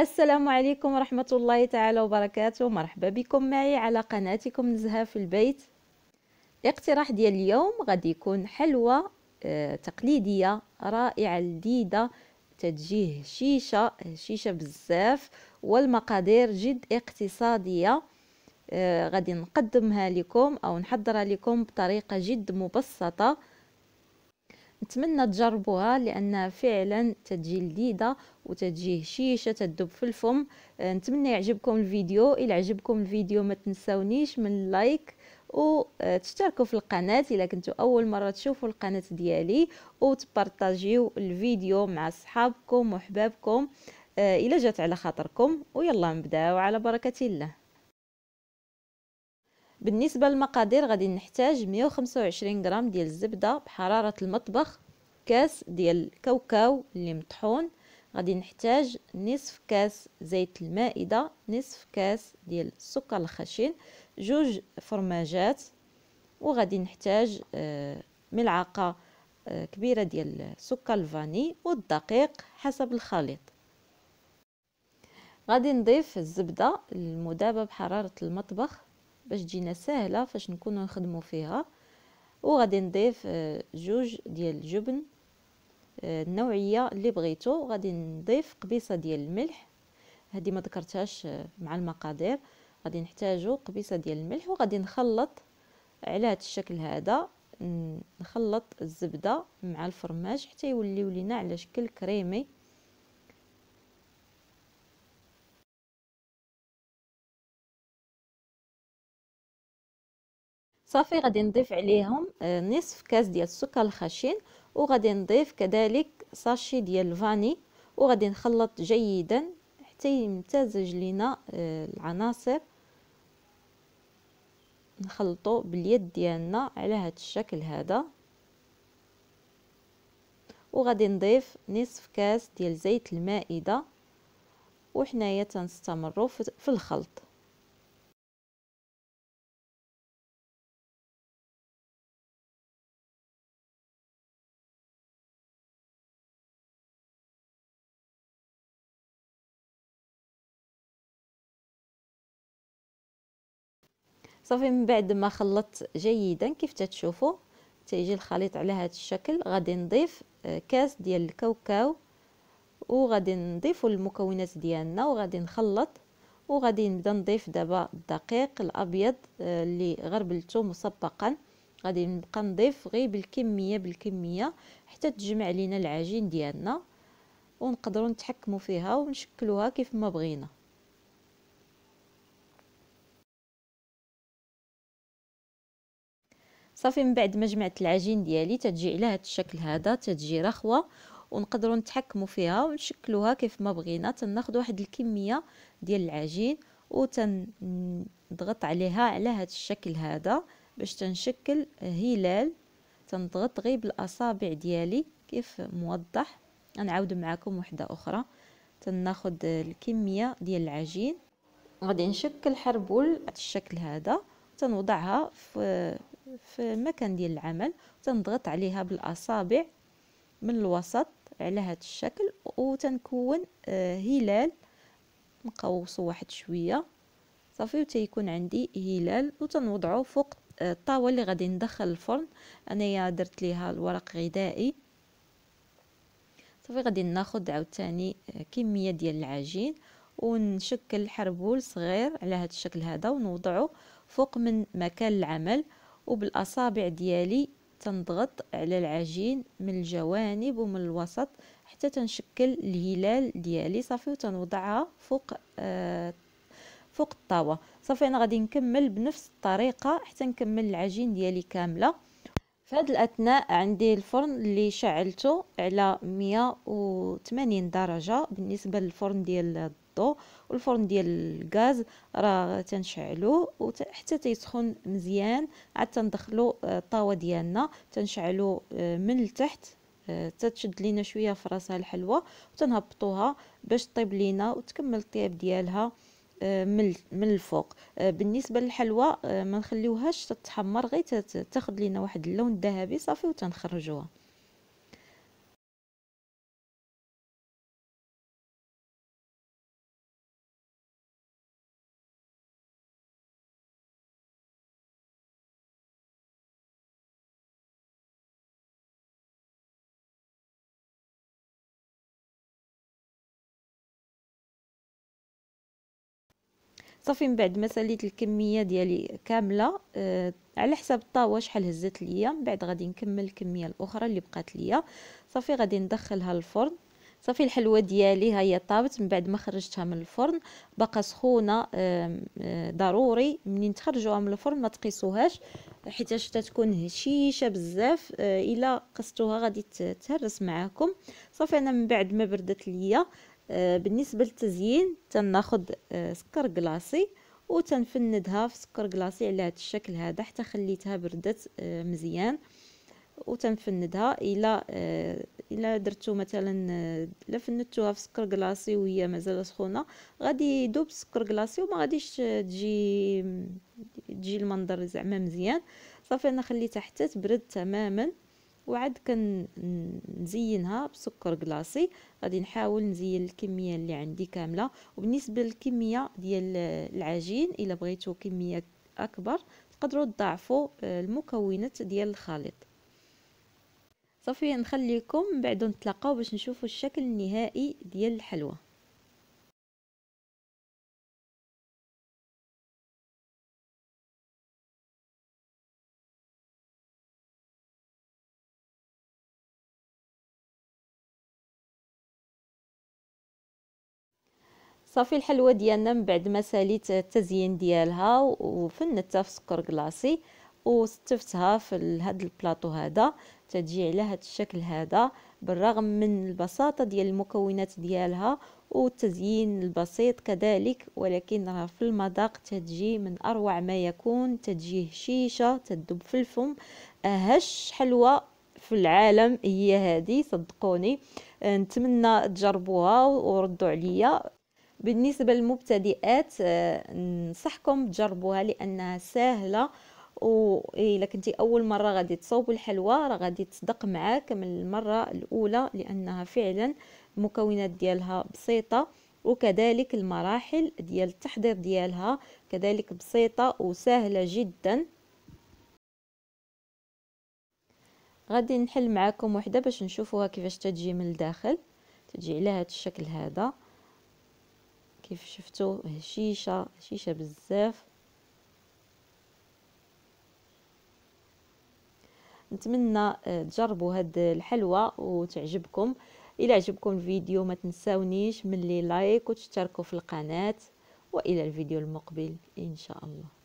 السلام عليكم ورحمة الله تعالى وبركاته مرحبا بكم معي على قناتكم نزهة في البيت الاقتراح ديال اليوم غادي يكون حلوى آه، تقليدية رائعة لديدة تتجيه شيشة شيشة بزاف والمقادير جد اقتصادية آه، غادي نقدمها لكم او نحضرها لكم بطريقة جد مبسطة نتمنى تجربوها لان فعلا تجي لذيذه وتجي هشيشه تدوب في الفم آه، نتمنى يعجبكم الفيديو الى عجبكم الفيديو ما تنسونيش من اللايك وتشتركوا آه، في القناه الا كنتوا اول مره تشوفوا القناه ديالي وتبارطاجيو الفيديو مع صحابكم وحبابكم آه، الا جات على خاطركم ويلا نبداو على بركه الله بالنسبه للمقادير غادي نحتاج 125 غرام ديال الزبده بحراره المطبخ كاس ديال الكاوكاو اللي مطحون غادي نحتاج نصف كاس زيت المائده نصف كاس ديال السكر الخشن جوج فرماجات وغادي نحتاج آه، ملعقه آه، كبيره ديال السكر الفاني والدقيق حسب الخليط غادي نضيف الزبده المذابه بحراره المطبخ باش تجينا ساهله فاش نكونوا نخدموا فيها وغادي نضيف آه، جوج ديال الجبن آه، النوعيه اللي بغيتو غادي نضيف قبيصه ديال الملح هذه ما ذكرتهاش آه، مع المقادير غادي نحتاجو قبيصه ديال الملح وغادي نخلط على هذا الشكل هذا نخلط الزبده مع الفرماج حتى يوليو لينا على شكل كريمي صافي غادي نضيف عليهم آه، نصف كاس ديال السكر الخشن وغادي نضيف كذلك ساشي ديال الفاني وغادي نخلط جيدا حتى يمتزج لينا آه، العناصر نخلطو باليد ديالنا على هذا الشكل هذا وغادي نضيف نصف كاس ديال زيت المائده وحنايا تنستمروا في الخلط صافي من بعد ما خلطت جيدا كيف تتشوفوا تيجي الخليط على هذا الشكل غادي نضيف آه، كاس ديال الكاوكاو وغادي نضيف المكونات ديالنا وغادي نخلط وغادي نبدا نضيف دابا الدقيق الابيض آه، اللي غربلته مسبقا غادي نبقى نضيف غير بالكميه بالكميه حتى تجمع لينا العجين ديالنا ونقدروا نتحكموا فيها ونشكلوها كيف ما بغينا صافي من بعد ما جمعت العجين ديالي تتجي على هذا الشكل هذا تتجي رخوه ونقدروا نتحكموا فيها ونشكلوها كيف ما بغينا تناخذ واحد الكميه ديال العجين وتنضغط عليها على هذا الشكل هذا باش تنشكل هلال تنضغط غير بالاصابع ديالي كيف موضح نعاود معكم وحده اخرى تناخذ الكميه ديال العجين غادي نشكل حربول الشكل هذا تنوضعها في في المكان ديال العمل تنضغط عليها بالاصابع من الوسط على هذا الشكل وتنكون آه، هلال نقوصو واحد شويه صافي وتيكون عندي هلال وتنوضعو فوق آه، الطاوله اللي غادي ندخل الفرن انايا درت ليها الورق غذائي صافي غادي ناخذ عاوتاني آه، كميه ديال العجين ونشكل حربول صغير على هذا الشكل هذا ونوضعه فوق من مكان العمل وبالاصابع ديالي تنضغط على العجين من الجوانب ومن الوسط حتى تنشكل الهلال ديالي صافي وتنوضعها فوق آه فوق الطاوه صافي انا غادي نكمل بنفس الطريقه حتى نكمل العجين ديالي كامله في هذا الاثناء عندي الفرن اللي شعلته على 180 درجه بالنسبه للفرن ديال الضو والفرن ديال الغاز راه تنشعلوه وحتى تيسخن مزيان عاد تندخلو آه، الطاوه ديالنا تنشعلو آه، من التحت آه، تتشد لينا شويه فراسها الحلوه وتنهبطوها باش طيب لينا وتكمل الطياب ديالها آه، من من الفوق آه، بالنسبه للحلوى آه، ما نخليوهاش تتحمر غير تاخذ لينا واحد اللون ذهبي صافي وتنخرجوها صافي من بعد ما ساليت الكميه ديالي كامله آه على حساب الطاوه شحال هزت ليا من بعد غادي نكمل الكميه الاخرى اللي بقات ليا صافي غادي ندخلها الفرن صافي الحلوه ديالي ها هي طابت من بعد ما خرجتها من الفرن باقا سخونه آه، ضروري منين تخرجوها من الفرن ما تقيسوهاش حيت تتكون هشيشه بزاف آه، الا قستوها غادي تهرس معاكم صافي انا من بعد ما بردت ليا آه، بالنسبه للتزيين تناخد آه، سكر كلاصي وتنفندها في سكر كلاصي على هذا الشكل هذا حتى خليتها بردت آه، مزيان وتنفندها الا الا درتو مثلا الا فندتوها في سكر كلاصي وهي مازال سخونه غادي يذوب السكر كلاصي وما غاديش تجي تجي المنظر زعما مزيان صافي انا خليتها حتى تبرد تماما وعاد كنزينها بسكر كلاصي غادي نحاول نزين الكميه اللي عندي كامله وبالنسبه للكميه ديال العجين الا بغيتو كميه اكبر تقدروا تضاعفوا آه، المكونات ديال الخليط صافي نخليكم بعد نتلاقاو باش نشوفوا الشكل النهائي ديال الحلوه صافي الحلوى ديالنا من بعد ما ساليت التزيين ديالها وفنتها في سكر كلاصي وستفتها في هذا البلاطو هذا تجي على هذا الشكل هذا بالرغم من البساطه ديال المكونات ديالها والتزيين البسيط كذلك ولكن راه في المذاق تجي من اروع ما يكون تجي هشيشه تدب في الفم اهش حلوى في العالم هي هذه صدقوني نتمنى تجربوها وردوا عليا بالنسبه للمبتدئات آه، ننصحكم تجربوها لانها سهله إلا كنتي اول مره غادي تصاوب الحلوى راه غادي تصدق معاك من المره الاولى لانها فعلا المكونات ديالها بسيطه وكذلك المراحل ديال التحضير ديالها كذلك بسيطه وسهله جدا غادي نحل معاكم وحده باش نشوفوها كيفاش تجي من الداخل تجي على هذا الشكل هذا كيف شفتو هشيشه هشيشه بزاف نتمنى آه، تجربوا هاد الحلوى وتعجبكم الى عجبكم الفيديو ما تنساونيش من لي لايك وتشتركوا في القناه والى الفيديو المقبل ان شاء الله